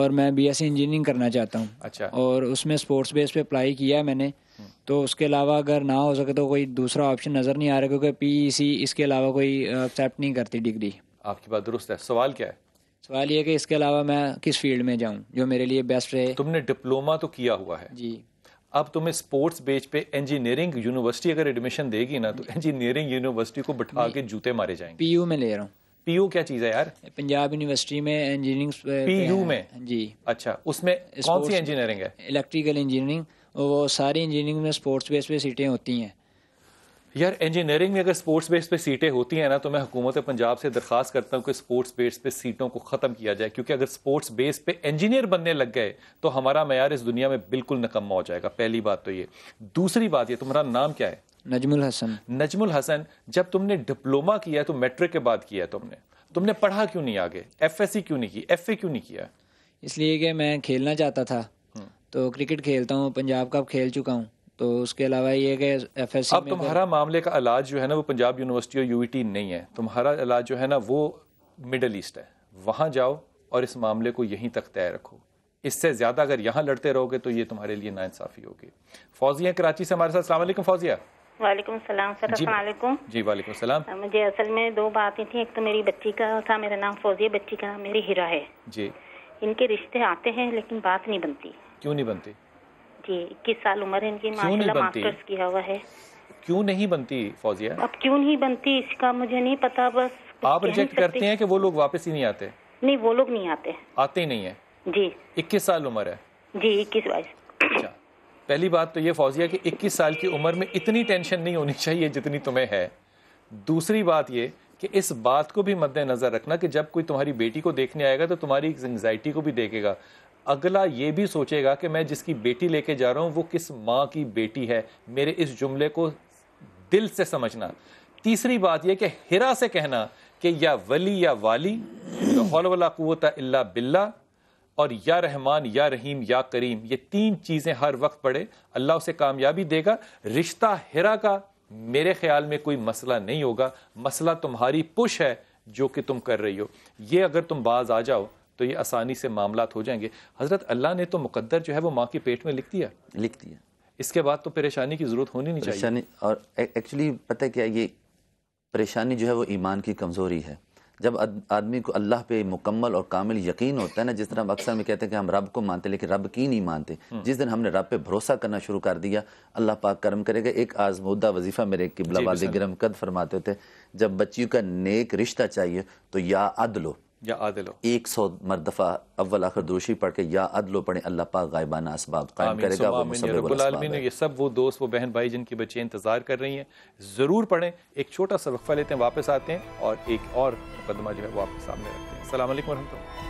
और मैं बी एस इंजीनियरिंग करना चाहता हूँ अच्छा और उसमें स्पोर्ट्स बेस पे अप्लाई किया है मैंने हम्म। तो उसके अलावा अगर ना हो सके तो कोई दूसरा ऑप्शन नज़र नहीं आ रहा क्योंकि पीईसी e इसके अलावा कोई एक्सेप्ट नहीं करती डिग्री आपकी बात दुरुस्त है सवाल क्या है सवाल ये कि इसके अलावा मैं किस फील्ड में जाऊँ जो मेरे लिए बेस्ट रहे तुमने डिप्लोमा तो किया हुआ है जी अब तुम्हें स्पोर्ट्स बेच पे इंजीनियरिंग यूनिवर्सिटी अगर एडमिशन देगी ना तो इंजीनियरिंग यूनिवर्सिटी को बिठा के जूते मारे जाएंगे पीयू में ले रहा हूँ पीयू क्या चीज है यार पंजाब यूनिवर्सिटी में इंजीनियरिंग पीयू में जी अच्छा उसमें कौन सी इंजीनियरिंग है इलेक्ट्रिकल इंजीनियरिंग वो सारी इंजीनियरिंग में स्पोर्ट्स बेस पे सीटें होती हैं यार इंजीनियरिंग में अगर स्पोर्ट्स बेस पे सीटें होती हैं ना तो मैं हुकूमत पंजाब से दरखास्त करता हूँ कि स्पोर्ट्स बेस पे सीटों को ख़त्म किया जाए क्योंकि अगर स्पोर्ट्स बेस पे इंजीनियर बनने लग गए तो हमारा मैार इस दुनिया में बिल्कुल नकम्मा हो जाएगा पहली बात तो ये दूसरी बात ये तुम्हारा नाम क्या है नजमुल हसन नजमुल हसन जब तुमने डिप्लोमा किया तो मैट्रिक के बाद किया तुमने तुमने पढ़ा क्यों नहीं आगे एफ क्यों नहीं की एफ क्यों नहीं किया इसलिए कि मैं खेलना चाहता था हम्म। तो क्रिकेट खेलता हूँ पंजाब का खेल चुका हूँ तो उसके अलावा ये कि एफ एस अब तुम्हारा मामले का इलाज जो है ना वो पंजाब यूनिवर्सिटी और यू e नहीं है तुम्हारा इलाज जो है ना वो मिडल ईस्ट है वहाँ जाओ और इस मामले को यहीं तक तय रखो इससे ज़्यादा अगर यहाँ लड़ते रहोगे तो ये तुम्हारे लिए नाइंसाफ़ी होगी फौजिया कराची से हमारे साथ अलैक्म फौजिया वालेकुम सलाम सर वालेकुम जी वालेकुम सलाम मुझे असल में दो बातें थी एक तो मेरी बच्ची का था मेरा नाम फौजिया बच्ची का नाम मेरी हीरा है जी इनके रिश्ते आते हैं लेकिन बात नहीं बनती क्यों नहीं बनती जी इक्कीस साल उम्र है इनकी मास्टर्स किया हुआ है क्यों नहीं बनती फौजिया अब क्यों नहीं बनती इसका मुझे नहीं पता बस आप रिजेक्ट करते हैं कि वो लोग वापस ही नहीं आते नहीं वो लोग नहीं आते आते ही नहीं है जी इक्कीस साल उम्र है जी इक्कीस बाईस अच्छा। पहली बात तो ये फौजिया कि 21 साल की उम्र में इतनी टेंशन नहीं होनी चाहिए जितनी तुम्हें है दूसरी बात ये कि इस बात को भी मद्देनज़र रखना कि जब कोई तुम्हारी बेटी को देखने आएगा तो तुम्हारी एंगजाइटी को भी देखेगा अगला ये भी सोचेगा कि मैं जिसकी बेटी लेके जा रहा हूँ वो किस माँ की बेटी है मेरे इस जुमले को दिल से समझना तीसरी बात यह कि हिरा से कहना कि या वली या वाली तो वाला कुत अल्ला बिल्ला और या रहमान या रहीम या करीम ये तीन चीज़ें हर वक्त पढ़े अल्लाह उसे कामयाबी देगा रिश्ता हिरा का मेरे ख्याल में कोई मसला नहीं होगा मसला तुम्हारी पुश है जो कि तुम कर रही हो ये अगर तुम बाज आ जाओ तो ये आसानी से मामला हो जाएंगे हज़रत अल्लाह ने तो मुकद्दर जो है वो माँ के पेट में लिख दिया लिख दिया इसके बाद तो परेशानी की ज़रूरत होनी नहीं चाहिए और एक्चुअली पता क्या ये परेशानी जो है वो ईमान की कमज़ोरी है जब आदमी को अल्लाह पे मुकम्मल और कामिल यकीन होता है ना जिस तरह हम अक्सर में कहते हैं कि हम रब को मानते हैं लेकिन रब की नहीं मानते हम्म। जिस दिन हमने रब पे भरोसा करना शुरू कर दिया अल्लाह पाक कर्म करेगा एक आजमुदा वजीफ़ा मेरे किबला गिरम कद फरमाते थे जब बच्ची का नेक रिश्ता चाहिए तो या अदलो एक सौ मरदफ़ा अव्वल आखिर दोषी पढ़ के या अदलो पढ़े अल्लाह पाक गायबाना इसबाब कायम करेगा वो ये सब वो दोस्त वो बहन भाई जिनकी बच्चे इंतज़ार कर रही हैं ज़रूर पढ़ें एक छोटा सा वक्फ़ा लेते हैं वापस आते हैं और एक और मुकदमा जो है वो आपके सामने रखते हैं असल वरहमल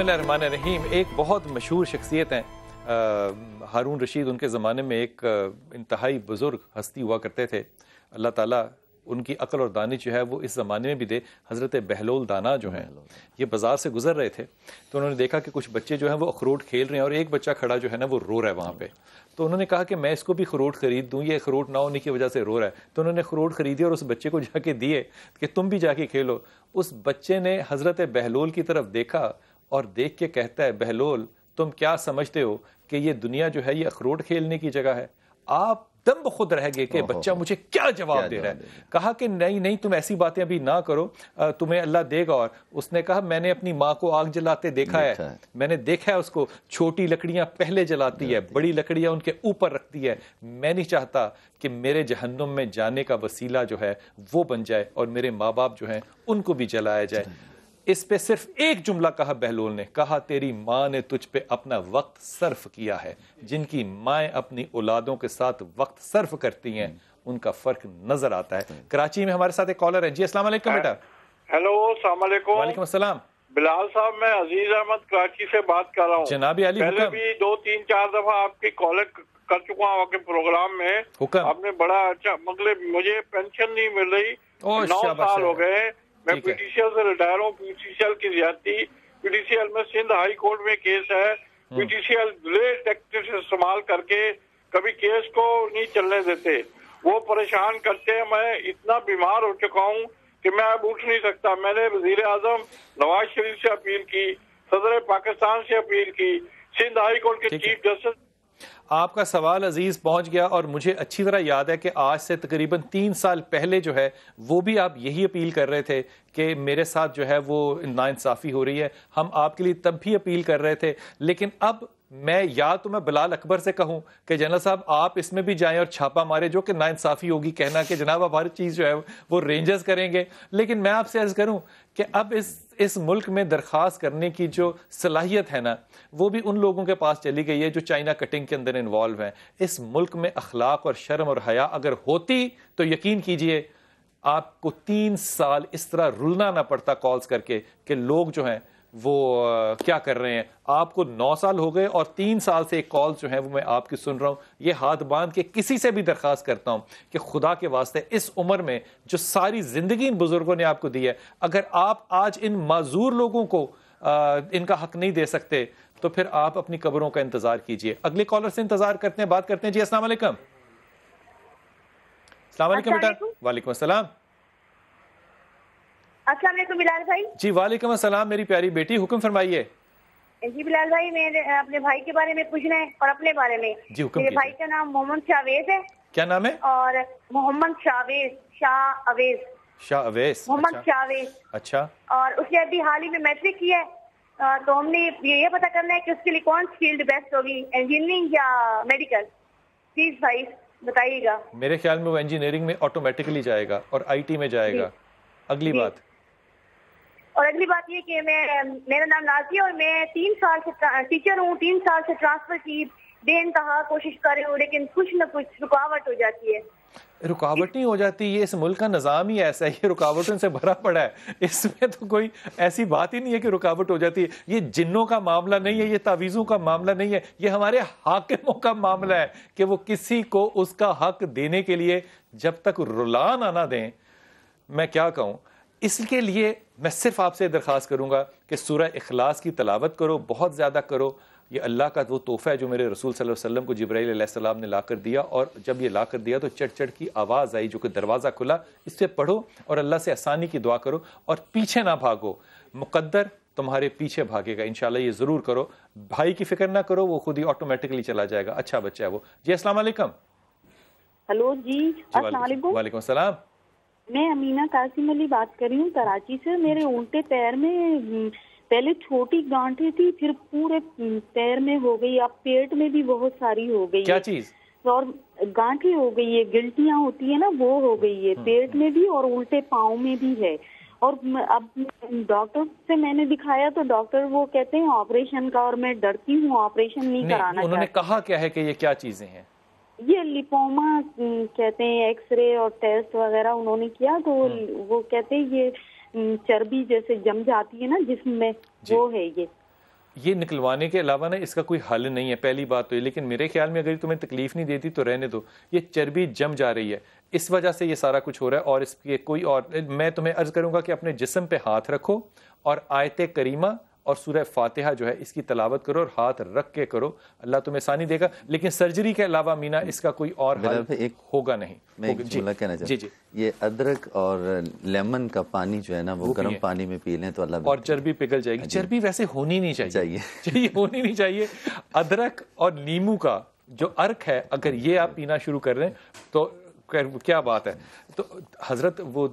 बसमान रहीम एक बहुत मशहूर शख्सियत हैं हारून रशीद उनके ज़माने में एक इंतहाई बुज़ुर्ग हस्ती हुआ करते थे अल्लाह ताला उनकी अकल और दानी जो है वो इस ज़माने में भी दे हज़रत बहलोल दाना जो हैं ये बाज़ार से गुजर रहे थे तो उन्होंने देखा कि कुछ बच्चे जो हैं वो अखरोट खेल रहे हैं और एक बच्चा खड़ा जो है ना वो रो रहा है वहाँ पर तो उन्होंने कहा कि मैं इसको भी खरोट ख़रीद दूँ ये अखरोट ना होने की वजह से रो रहा है तो उन्होंने खरोट ख़रीदी और उस बच्चे को जाके दिए कि तुम भी जाके खेलो उस बच्चे ने हज़रत बहलोल की तरफ देखा और देख के कहता है बहलोल तुम क्या समझते हो कि ये दुनिया जो है ये अखरोट खेलने की जगह है आप दम खुद रह गए कि बच्चा मुझे क्या जवाब दे रहा है कहा कि नहीं नहीं तुम ऐसी बातें अभी ना करो तुम्हें अल्लाह देगा और उसने कहा मैंने अपनी माँ को आग जलाते देखा है।, है मैंने देखा है उसको छोटी लकड़ियाँ पहले जलाती है बड़ी लकड़ियाँ उनके ऊपर रखती है मैं नहीं चाहता कि मेरे जहन्नुम में जाने का वसीला जो है वो बन जाए और मेरे माँ बाप जो हैं उनको भी जलाया जाए इस पे सिर्फ एक जुमला कहा बहलोल ने कहा तेरी माँ ने तुझ पे अपना वक्त सर्फ किया है जिनकी माएँ अपनी औलादों के साथ वक्त सर्फ करती हैं उनका फर्क नजर आता है कराची में हमारे साथ एक कॉलर है जी असला बेटा हेलो वालेकुम असलम बिलाल साहब मैं अजीज अहमद कराची से बात कर रहा हूँ जनाबी अली पहले भी दो तीन चार दफा आपकी कॉलर कर चुका हूँ आपके प्रोग्राम में आपने बड़ा अच्छा मतलब मुझे पेंशन नहीं मिल रही नौ साल हो गए मैं पीटीसीएल से रिटायर हूँ पीटीसीएल की ज्यादा पीटीसीएल में सिंध हाई कोर्ट में केस है हम्म। पीटीसीएल ले टेक्टिक इस्तेमाल करके कभी केस को नहीं चलने देते वो परेशान करते हैं मैं इतना बीमार हो चुका हूँ कि मैं अब उठ नहीं सकता मैंने वजीर आजम नवाज शरीफ से अपील की सदर पाकिस्तान से अपील की सिंध हाई कोर्ट के चीफ जस्टिस आपका सवाल अजीज़ पहुंच गया और मुझे अच्छी तरह याद है कि आज से तकरीबन तीन साल पहले जो है वो भी आप यही अपील कर रहे थे कि मेरे साथ जो है वो नाानसाफ़ी हो रही है हम आपके लिए तब भी अपील कर रहे थे लेकिन अब मैं या तो मैं बिलाल अकबर से कहूं कि जनरल साहब आप इसमें भी जाएं और छापा मारे जो कि नाइंसाफ़ी होगी कहना कि जनाब आप हर चीज़ जो है वो रेंजर्स करेंगे लेकिन मैं आपसे ऐसा करूं कि अब इस इस मुल्क में दरख्वास्त करने की जो सलाहियत है ना वो भी उन लोगों के पास चली गई है जो चाइना कटिंग के अंदर इन्वॉल्व हैं इस मुल्क में अखलाक और शर्म और हया अगर होती तो यकीन कीजिए आपको तीन साल इस तरह रुलना ना पड़ता कॉल्स करके कि लोग जो हैं वो क्या कर रहे हैं आपको नौ साल हो गए और तीन साल से एक कॉल जो है वो मैं आपकी सुन रहा हूँ ये हाथ बांध के किसी से भी दरख्वास्त करता हूँ कि खुदा के वास्ते इस उम्र में जो सारी ज़िंदगी इन बुज़ुर्गों ने आपको दी है अगर आप आज इन माजूर लोगों को आ, इनका हक नहीं दे सकते तो फिर आप अपनी कबरों का इंतज़ार कीजिए अगले कॉलर से इंतज़ार करते हैं बात करते हैं जी असल वालेकुम बेटा वालेकुम असलम अस्सलाम बिलाल भाई जी वालेकुम असलम मेरी प्यारी बेटी हुक्म फरमाइए जी बिलाल भाई मेरे अपने भाई के बारे में पूछना है और अपने बारे में जी हुक्म मेरे भाई का नाम मोहम्मद शाहवेज है क्या नाम है और मोहम्मद शाहवेज शाह अवेज शाह अवेज मोहम्मद अच्छा। शाहवेज अच्छा और उसने अभी हाल ही में मैट्रिक किया है तो हमने ये पता करना है कि उसके लिए कौन सी फील्ड बेस्ट होगी इंजीनियरिंग या मेडिकल प्लीज भाई बताइएगा मेरे ख्याल में वो इंजीनियरिंग में ऑटोमेटिकली जाएगा और आईटी में जाएगा अगली बात और अगली बात ये कि मैं मेरा नाम नाजी है और मैं तीन साल से टीचर हूँ तीन साल से ट्रांसफर की बेानतहा कोशिश कर रही हूँ लेकिन कुछ ना कुछ रुकावट हो जाती है रुकावट नहीं हो जाती ये इस मुल्क का निज़ाम ही ऐसा है ये रुकावटों से भरा पड़ा है इसमें तो कोई ऐसी बात ही नहीं है कि रुकावट हो जाती है ये जिन्नों का मामला नहीं है ये तावीज़ों का मामला नहीं है ये हमारे हाकिमों का मामला है कि वो किसी को उसका हक देने के लिए जब तक रुला ना ना दें मैं क्या कहूँ इसके लिए मैं सिर्फ आपसे दरख्वास्त करूँगा कि सूर्य अखलास की तलावत करो बहुत ज़्यादा करो ये अल्लाह का वो तोहफ़ा है जो मेरे रसूल सल वसम वसल्लम को जब्राईसम ने ला कर दिया और जब ये ला कर दिया तो चट चट की आवाज़ आई जो कि दरवाज़ा खुला इससे पढ़ो और अल्लाह से आसानी की दुआ करो और पीछे ना भागो मुकद्दर तुम्हारे पीछे भागेगा इन ये ज़रूर करो भाई की फिक्र ना करो वो खुद ही ऑटोमेटिकली चला जाएगा अच्छा बच्चा है वो जी असलम हेलो जी वालेकुम वालेकुम मैं अमीना कासिम अली बात कर रही हूँ कराची से मेरे अच्छा। उल्टे पैर में हम्म, पहले छोटी गांठे थी फिर पूरे हम्म, पैर में हो गई अब पेट में भी बहुत सारी हो गई क्या चीज और गांठी हो गई है गिल्टियां होती है ना वो हो गई है हाँ, पेट हाँ। में भी और उल्टे पाओ में भी है और अब डॉक्टर से मैंने दिखाया तो डॉक्टर वो कहते हैं ऑपरेशन का और मैं डरती हूँ ऑपरेशन नहीं, नहीं कराना उन्होंने कहा क्या है कि ये क्या चीजें हैं ये लिपोमा हम्म, कहते हैं एक्सरे और टेस्ट वगैरह उन्होंने किया तो वो हम्म। कहते हैं ये हम्म, चर्बी जैसे जम जाती है ना जिसम में वो है ये ये निकलवाने के अलावा ना इसका कोई हल नहीं है पहली बात तो ये लेकिन मेरे ख्याल में अगर तुम्हें तकलीफ नहीं देती तो रहने दो ये चर्बी जम जा रही है इस वजह से ये सारा कुछ हो रहा है और इसके कोई और मैं तुम्हें अर्ज़ करूंगा कि अपने जिसम पे हाथ रखो और आयत करीमा और सूर्य फातिहा जो है इसकी तलावत करो और हाथ रख के करो अल्लाह तुम्हें आसानी देगा लेकिन सर्जरी के अलावा मीना इसका कोई और हल एक होगा नहीं मैं होगा, एक जी, कहना जी जी ये अदरक और लेमन का पानी जो है ना वो गर्म पानी में पी लें तो अल्लाह और चर्बी पिघल जाएगी हाँ चर्बी वैसे होनी नहीं चाहिए चाहिए चाहिए होनी नहीं चाहिए अदरक और नींबू का जो अर्क है अगर ये आप पीना शुरू कर रहे हैं तो क्या बात है तो हजरत वो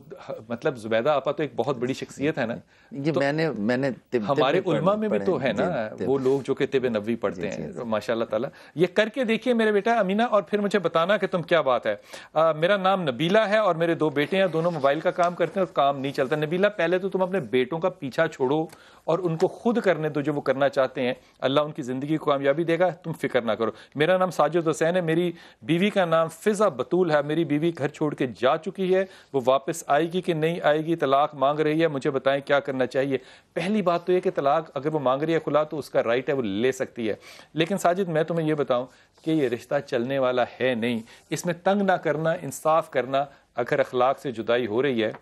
मतलब जुबैदा आपा तो एक बहुत बड़ी शख्सियत है ना ये तो मैंने मैंने तिब, हमारे तिब उलमा में भी तो है ना वो लोग जो कि तिब नबी पढ़ते हैं माशाल्लाह ताला ये करके देखिए मेरे बेटा अमीना और फिर मुझे बताना कि तुम क्या बात है आ, मेरा नाम नबीला है और मेरे दो बेटे हैं दोनों मोबाइल का काम करते हैं और काम नहीं चलता नबीला पहले तो तुम अपने बेटों का पीछा छोड़ो और उनको खुद करने दो जो वो करना चाहते हैं अल्लाह उनकी ज़िंदगी को कामयाबी देगा तुम फिक्र ना करो मेरा नाम साजिद हुसैन है मेरी बीवी का नाम फिज़ा बतूल है मेरी बीवी घर छोड़ के जा चुकी है वो वापस आएगी कि नहीं आएगी तलाक मांग रही है मुझे बताएं क्या करना चाहिए पहली बात तो ये कि तलाक अगर वो मांग रही है खुला तो उसका राइट है वो ले सकती है लेकिन साजिद मैं तुम्हें ये बताऊं कि ये रिश्ता चलने वाला है नहीं इसमें तंग ना करना इंसाफ करना अगर अखलाक से जुदाई हो रही है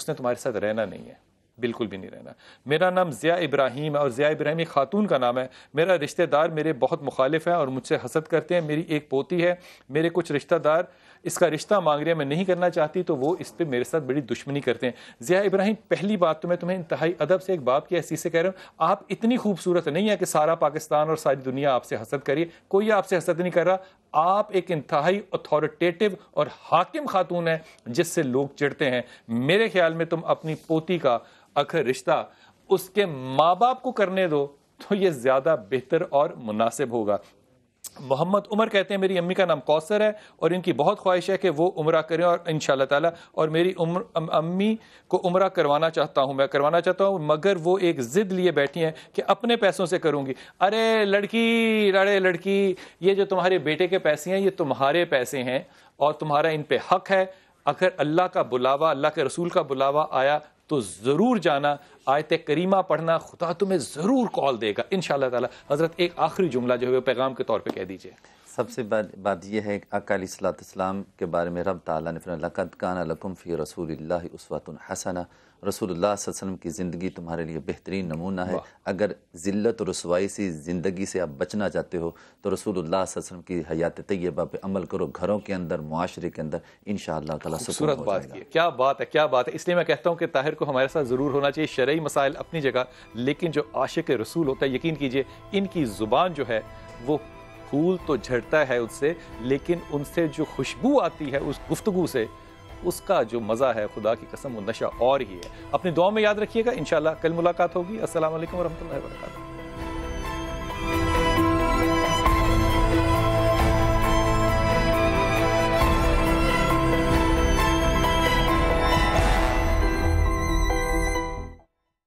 उसने तुम्हारे साथ रहना नहीं है बिल्कुल भी नहीं रहना मेरा नाम ज़िया इब्राहिम है और ज़िया इब्राहिम एक खातून का नाम है मेरा रिश्तेदार मेरे बहुत मुखालिफ है और मुझसे हसद करते हैं मेरी एक पोती है मेरे कुछ रिश्तेदार इसका रिश्ता मांग मांगरिया मैं नहीं करना चाहती तो वो इस पर मेरे साथ बड़ी दुश्मनी करते हैं ज़िया इब्राहिम पहली बात तो मैं तुम्हें इंतहाई अदब से एक बाप की ऐसी से कह रहा हूँ आप इतनी खूबसूरत नहीं है कि सारा पाकिस्तान और सारी दुनिया आपसे हसद करिए कोई आपसे हसद नहीं कर रहा आप एक इंतहाई अथॉरिटेटिव और हाकिम खातून है जिससे लोग चिड़ते हैं मेरे ख्याल में तुम अपनी पोती का अखर रिश्ता उसके माँ बाप को करने दो तो ये ज़्यादा बेहतर और मुनासिब होगा मोहम्मद उमर कहते हैं मेरी अम्मी का नाम कौसर है और इनकी बहुत ख्वाहिश है कि वो उम्र करें और इन ताला और मेरी उम्र अम्मी को उम्र करवाना चाहता हूँ मैं करवाना चाहता हूँ मगर वो एक ज़िद लिए बैठी हैं कि अपने पैसों से करूँगी अरे लड़की अरे लड़की ये जो तुम्हारे बेटे के पैसे हैं ये तुम्हारे पैसे हैं और तुम्हारा इन पर हक है अगर अल्लाह का बुलावा अल्लाह के रसूल का बुलावा आया तो ज़रूर जाना आयत करीमा पढ़ना खुदा तुम्हें ज़रूर कॉल देगा इन ताला हज़रत एक आखिरी जुमला जो है वो पैगाम के तौर पर कह दीजिए सबसे बात बात यह है अकाली सलात इस्लाम के बारे में रब तक ने काना लकुम फ़ी रसूल उसवतुन हसना रसूलुल्लाह वसल्लम की ज़िंदगी तुम्हारे लिए बेहतरीन नमूना है अगर ज़िल्त और रसवाई सी ज़िंदगी से आप बचना चाहते हो तो रसूल वसलम की हयात तय्यबा पे अमल करो घरों के अंदर माशरे के अंदर इन खूबसूरत बात की क्या बात है क्या बात है इसलिए मैं कहता हूँ कि ताहिर को हमारे साथ ज़रूर होना चाहिए शरय मसाइल अपनी जगह लेकिन जो आशिक रसूल होता है यकीन कीजिए इनकी ज़ुबान जो है वो फूल तो झड़ता है उससे लेकिन उनसे जो खुशबू आती है उस गुफ्तु से उसका जो मज़ा है खुदा की कसम वो नशा और ही है अपनी दुआ में याद रखिएगा इन कल मुलाकात होगी असल वरहमल वर्का